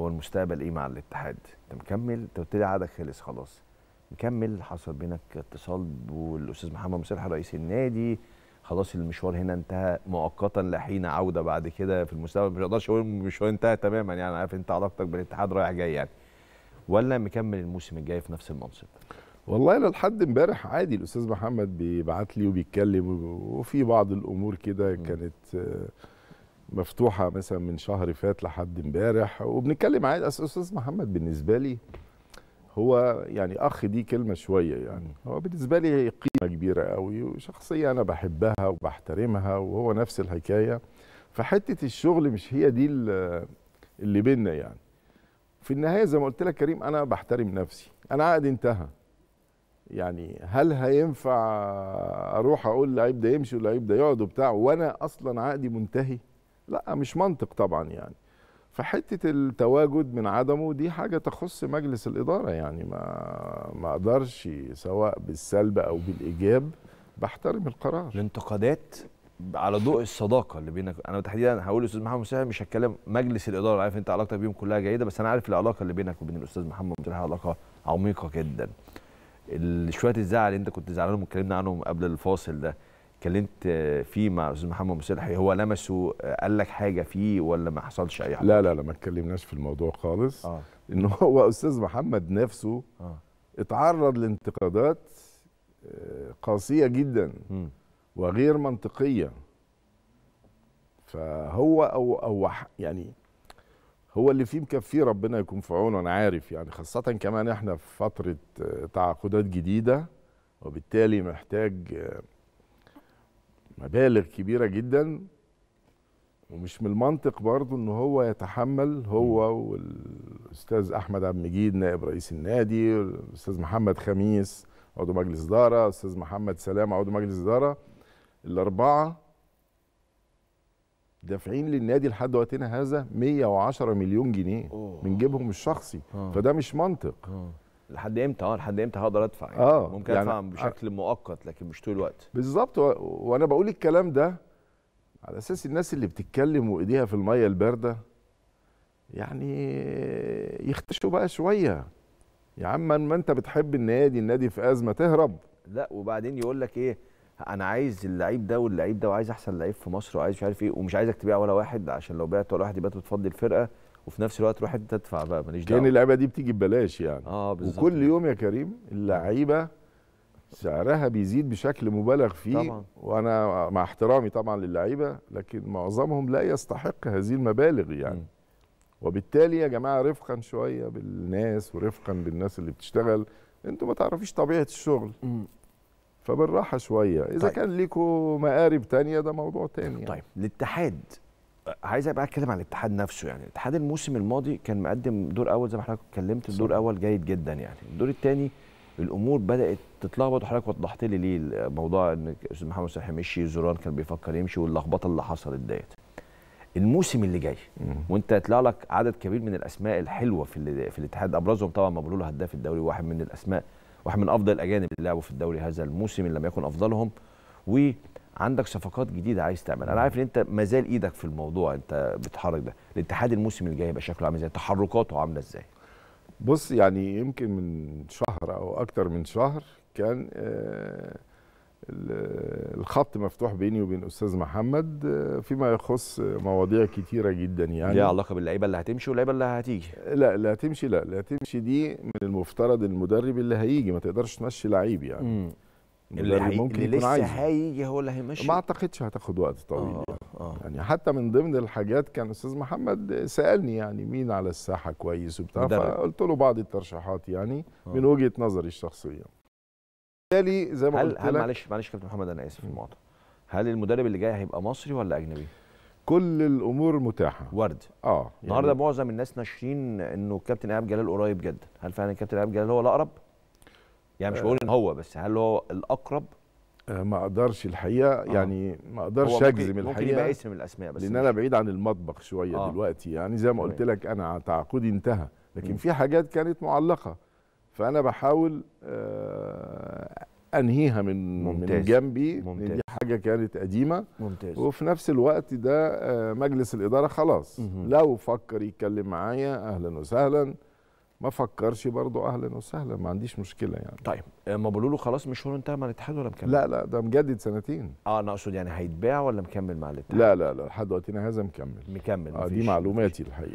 هو المستقبل ايه مع الاتحاد انت مكمل انت قلت لي عقدك خلص خلاص مكمل حصل بينك اتصال بالاستاذ محمد مصلح رئيس النادي خلاص المشوار هنا انتهى مؤقتا لحين عوده بعد كده في المستقبل مش اقدرش اقول المشوار انتهى تماما يعني عارف انت علاقتك بالاتحاد رايح جاي يعني ولا مكمل الموسم الجاي في نفس المنصب والله لحد امبارح عادي الاستاذ محمد بيبعت لي وبيتكلم وفي بعض الامور كده كانت آه مفتوحه مثلا من شهر فات لحد امبارح وبنتكلم عادي استاذ محمد بالنسبه لي هو يعني اخ دي كلمه شويه يعني هو بالنسبه لي قيمه كبيره قوي وشخصيه انا بحبها وبحترمها وهو نفس الحكايه فحته الشغل مش هي دي اللي بينا يعني في النهايه زي ما قلت لك كريم انا بحترم نفسي انا عقدي انتهى يعني هل هينفع اروح اقول لعيب ده يمشي واللعيب ده يقعد وبتاع وانا اصلا عقدي منتهي لا مش منطق طبعا يعني فحته التواجد من عدمه دي حاجه تخص مجلس الاداره يعني ما ما اقدرش سواء بالسلب او بالايجاب بحترم القرار الانتقادات على ضوء الصداقه اللي بينك انا تحديدا هقول للاستاذ محمد مساهم مش هتكلم مجلس الاداره عارف انت علاقتك بيهم كلها جيده بس انا عارف العلاقه اللي بينك وبين الاستاذ محمد مساهم علاقه عميقه جدا شويه الزعل اللي انت كنت زعلان واتكلمنا عنهم قبل الفاصل ده اتكلمت فيه مع استاذ محمد مسلحي هو لمسه قال لك حاجه فيه ولا ما حصلش اي حاجه؟ لا لا لا ما اتكلمناش في الموضوع خالص آه. ان هو استاذ محمد نفسه آه. اتعرض لانتقادات آه، قاسيه جدا م. وغير منطقيه فهو او او يعني هو اللي فيه مكفيه ربنا يكون في عونه انا عارف يعني خاصه كمان احنا في فتره آه، تعاقدات جديده وبالتالي محتاج آه، مبالغ كبيره جدا ومش من المنطق برضه ان هو يتحمل هو والاستاذ احمد عبد المجيد نائب رئيس النادي والاستاذ محمد خميس عضو مجلس اداره الاستاذ محمد سلام عضو مجلس اداره الاربعه دافعين للنادي لحد وقتنا هذا 110 مليون جنيه من جيبهم الشخصي آه. فده مش منطق آه. لحد امتى اه لحد امتى هقدر ادفع يعني اه ممكن يعني ادفع بشكل آه مؤقت لكن مش طول الوقت بالظبط و... وانا بقول الكلام ده على اساس الناس اللي بتتكلم وايديها في الميه البارده يعني يختشوا بقى شويه يا عم ما انت بتحب النادي النادي في ازمه تهرب لا وبعدين يقول لك ايه انا عايز اللعيب ده واللعيب ده وعايز احسن لعيب في مصر وعايز مش عارف ايه ومش عايزك تبيع ولا واحد عشان لو بعت ولا واحد يبقى انت بتفضي الفرقه وفي نفس الوقت روح انت تدفع بقى ماليش دعوه كان اللعيبه دي بتيجي ببلاش يعني اه بالظبط وكل يوم يا كريم اللعيبه سعرها بيزيد بشكل مبالغ فيه طبعا. وانا مع احترامي طبعا للعيبه لكن معظمهم لا يستحق هذه المبالغ يعني م. وبالتالي يا جماعه رفقا شويه بالناس ورفقا بالناس اللي بتشتغل انتوا ما تعرفيش طبيعه الشغل م. فبالراحه شويه اذا طيب. كان ليكوا مقارب تانية ده موضوع تاني يعني. طيب الاتحاد عايز بقى اتكلم عن الاتحاد نفسه يعني الاتحاد الموسم الماضي كان مقدم دور اول زي ما حضرتك اتكلمت دور اول جيد جدا يعني الدور الثاني الامور بدات تتلخبط وحضرتك وضحت لي ليه موضوع ان استاذ محمد صلاح مشي زوران كان بيفكر يمشي واللخبطه اللي حصلت ديت الموسم اللي جاي وانت هيطلع لك عدد كبير من الاسماء الحلوه في في الاتحاد ابرزهم طبعا مبلول هداف الدوري واحد من الاسماء واحد من افضل الاجانب اللي لعبوا في الدوري هذا الموسم ان لم يكن افضلهم و عندك صفقات جديده عايز تعملها انا عارف ان انت مازال ايدك في الموضوع انت بتحرك ده الاتحاد الموسم الجاي هيبقى شكله عامل ازاي تحركاته عامله ازاي بص يعني يمكن من شهر او اكتر من شهر كان آه، الخط مفتوح بيني وبين استاذ محمد آه، فيما يخص مواضيع كتيره جدا يعني ليها علاقه باللعيبه اللي هتمشي واللعيبه اللي هتيجي لا اللي هتمشي لا اللي هتمشي دي من المفترض المدرب اللي هيجي ما تقدرش تمشي لعيب يعني م. اللي, اللي ممكن اللي لسه هيجي هو اللي هيمشي ما اعتقدش هتاخد وقت طويل آه. يعني. آه. يعني حتى من ضمن الحاجات كان استاذ محمد سالني يعني مين على الساحه كويس وبتاع فقلت له بعض الترشيحات يعني آه. من وجهه نظري الشخصيه بالتالي زي ما هل قلت هل لك معلش معلش كابتن محمد انا اسف المقاطعه هل المدرب اللي جاي هيبقى مصري ولا اجنبي؟ كل الامور متاحه ورد اه النهارده يعني معظم الناس ناشرين انه كابتن ايهاب جلال قريب جدا هل فعلا كابتن ايهاب جلال هو الاقرب يعني مش آه. بقول ان هو بس هل هو الاقرب آه، ما اقدرش الحقيقه آه. يعني ما اقدرش اجزم الحقيقه ممكن يبقى اسم الاسماء بس لان انا بعيد عن المطبخ شويه آه. دلوقتي يعني زي ما قلت لك انا تعاقدي انتهى لكن في حاجات كانت معلقه فانا بحاول آه انهيها من ممتاز. من جنبي ممتاز. دي حاجه كانت قديمه ممتاز. وفي نفس الوقت ده مجلس الاداره خلاص لو فكر يتكلم معايا اهلا وسهلا ما فكرش برضه اهلا وسهلا ما عنديش مشكله يعني طيب آه، ما بقولوا له خلاص هون انتهى مع الاتحاد ولا مكمل؟ لا لا ده مجدد سنتين اه انا اقصد يعني هيتباع ولا مكمل مع الاتحاد؟ لا لا لا لحد وقتنا هذا مكمل مكمل آه دي معلوماتي الحقيقه